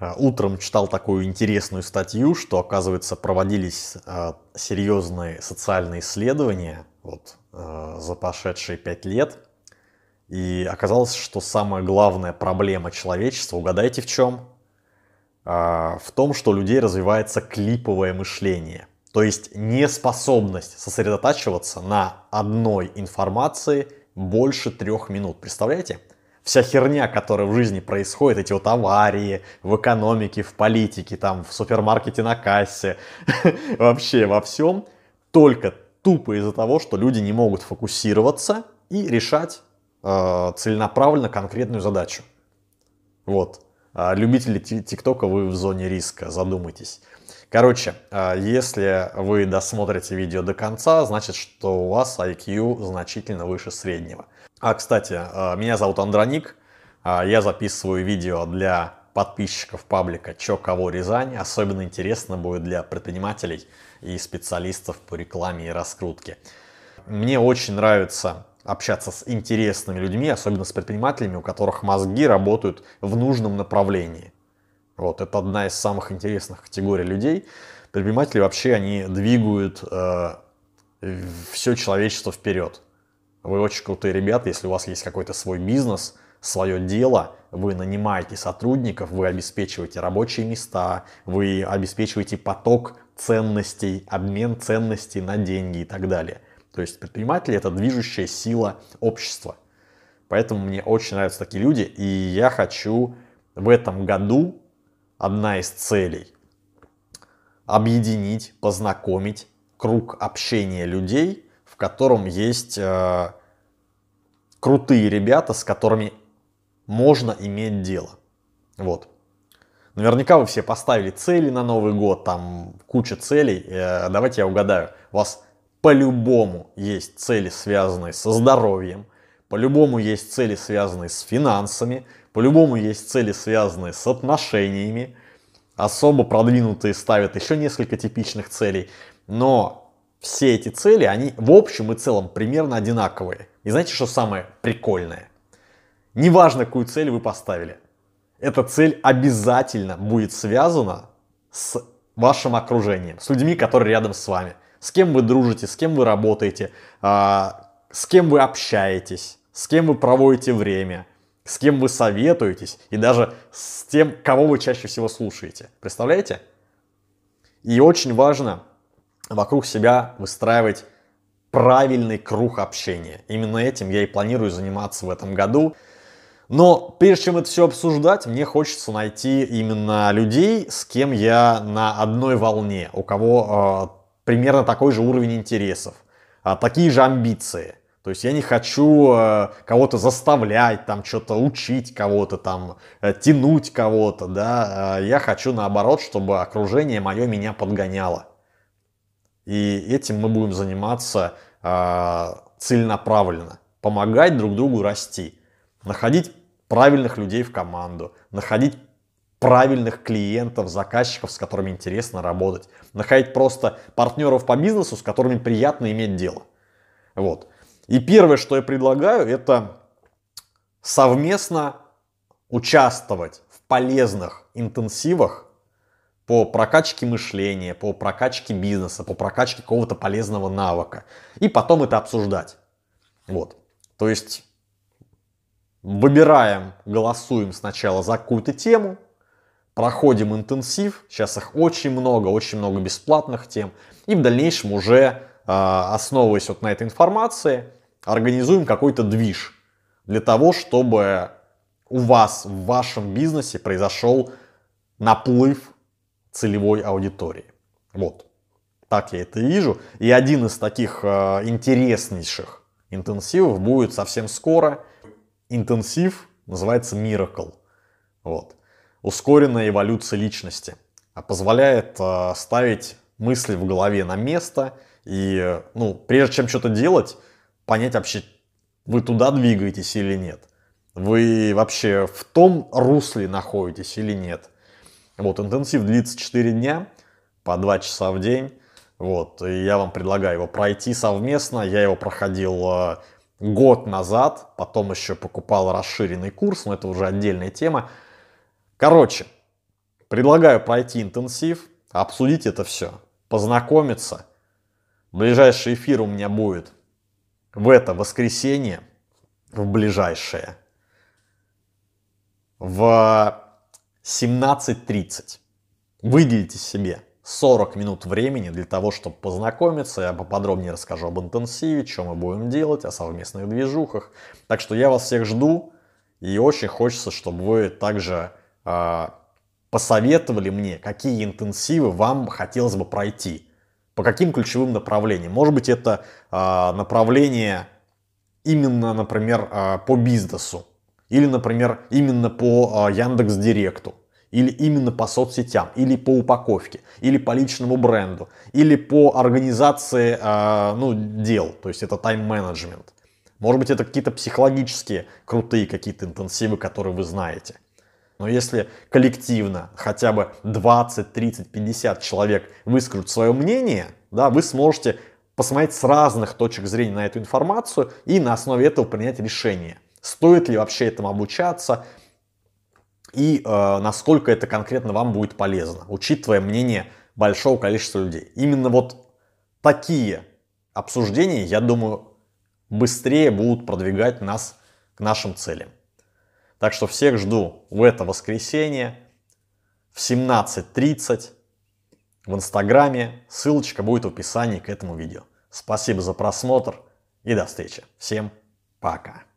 А, утром читал такую интересную статью, что, оказывается, проводились а, серьезные социальные исследования вот, а, за прошедшие пять лет. И оказалось, что самая главная проблема человечества, угадайте в чем? В том, что у людей развивается клиповое мышление. То есть неспособность сосредотачиваться на одной информации больше трех минут. Представляете? вся херня, которая в жизни происходит, эти вот аварии в экономике, в политике, там, в супермаркете на кассе, вообще во всем, только тупо из-за того, что люди не могут фокусироваться и решать э, целенаправленно конкретную задачу. Вот. А любители ТикТока, вы в зоне риска, задумайтесь. Короче, а, если вы досмотрите видео до конца, значит, что у вас IQ значительно выше среднего. А, кстати, а, меня зовут Андроник, а, я записываю видео для подписчиков паблика «Чё кого Рязань». Особенно интересно будет для предпринимателей и специалистов по рекламе и раскрутке. Мне очень нравится общаться с интересными людьми, особенно с предпринимателями, у которых мозги работают в нужном направлении. Вот, это одна из самых интересных категорий людей. Предприниматели вообще, они двигают э, все человечество вперед. Вы очень крутые ребята, если у вас есть какой-то свой бизнес, свое дело, вы нанимаете сотрудников, вы обеспечиваете рабочие места, вы обеспечиваете поток ценностей, обмен ценностей на деньги и так далее. То есть предприниматели это движущая сила общества. Поэтому мне очень нравятся такие люди, и я хочу в этом году одна из целей объединить, познакомить круг общения людей, в котором есть э, крутые ребята, с которыми можно иметь дело. Вот. Наверняка вы все поставили цели на Новый год, там куча целей. Э, давайте я угадаю. У вас по-любому есть цели, связанные со здоровьем, по-любому есть цели, связанные с финансами, по-любому есть цели, связанные с отношениями. Особо продвинутые ставят еще несколько типичных целей. Но все эти цели, они в общем и целом примерно одинаковые. И знаете, что самое прикольное? Неважно, какую цель вы поставили. Эта цель обязательно будет связана с вашим окружением, с людьми, которые рядом с вами. С кем вы дружите, с кем вы работаете, а, с кем вы общаетесь, с кем вы проводите время, с кем вы советуетесь и даже с тем, кого вы чаще всего слушаете. Представляете? И очень важно вокруг себя выстраивать правильный круг общения. Именно этим я и планирую заниматься в этом году. Но прежде чем это все обсуждать, мне хочется найти именно людей, с кем я на одной волне, у кого э, примерно такой же уровень интересов, э, такие же амбиции. То есть я не хочу э, кого-то заставлять, там что-то учить кого-то, там э, тянуть кого-то, да. Э, я хочу наоборот, чтобы окружение мое меня подгоняло. И этим мы будем заниматься э, целенаправленно, помогать друг другу расти, находить правильных людей в команду, находить правильных клиентов, заказчиков, с которыми интересно работать, находить просто партнеров по бизнесу, с которыми приятно иметь дело. Вот. И первое, что я предлагаю, это совместно участвовать в полезных интенсивах по прокачке мышления, по прокачке бизнеса, по прокачке какого-то полезного навыка. И потом это обсуждать. Вот. То есть выбираем, голосуем сначала за какую-то тему, проходим интенсив, сейчас их очень много, очень много бесплатных тем, и в дальнейшем уже а, основываясь вот на этой информации, организуем какой-то движ для того, чтобы у вас в вашем бизнесе произошел наплыв целевой аудитории. Вот. Так я это вижу. И один из таких э, интереснейших интенсивов будет совсем скоро. Интенсив называется Miracle. Вот. Ускоренная эволюция личности. А позволяет э, ставить мысли в голове на место. И, э, ну, прежде чем что-то делать, понять вообще, вы туда двигаетесь или нет. Вы вообще в том русле находитесь или нет. Вот, интенсив длится 4 дня, по 2 часа в день. Вот, и я вам предлагаю его пройти совместно. Я его проходил э, год назад, потом еще покупал расширенный курс, но это уже отдельная тема. Короче, предлагаю пройти интенсив, обсудить это все, познакомиться. Ближайший эфир у меня будет в это воскресенье, в ближайшее, в 17.30 выделите себе 40 минут времени для того, чтобы познакомиться. Я поподробнее расскажу об интенсиве, что мы будем делать, о совместных движухах. Так что я вас всех жду. И очень хочется, чтобы вы также э, посоветовали мне, какие интенсивы вам хотелось бы пройти. По каким ключевым направлениям? Может быть, это э, направление именно, например, э, по бизнесу. Или, например, именно по э, а, Яндекс Директу. Или именно по соцсетям. Или по упаковке. Или по личному бренду. Или по организации э, ну, дел. То есть это тайм-менеджмент. Может быть, это какие-то психологические крутые какие-то интенсивы, которые вы знаете. Но если коллективно хотя бы 20, 30, 50 человек выскажут свое мнение, да, вы сможете посмотреть с разных точек зрения на эту информацию и на основе этого принять решение, стоит ли вообще этому обучаться и э, насколько это конкретно вам будет полезно, учитывая мнение большого количества людей. Именно вот такие обсуждения, я думаю, быстрее будут продвигать нас к нашим целям. Так что всех жду в это воскресенье в 17.30 в Инстаграме. Ссылочка будет в описании к этому видео. Спасибо за просмотр и до встречи. Всем пока.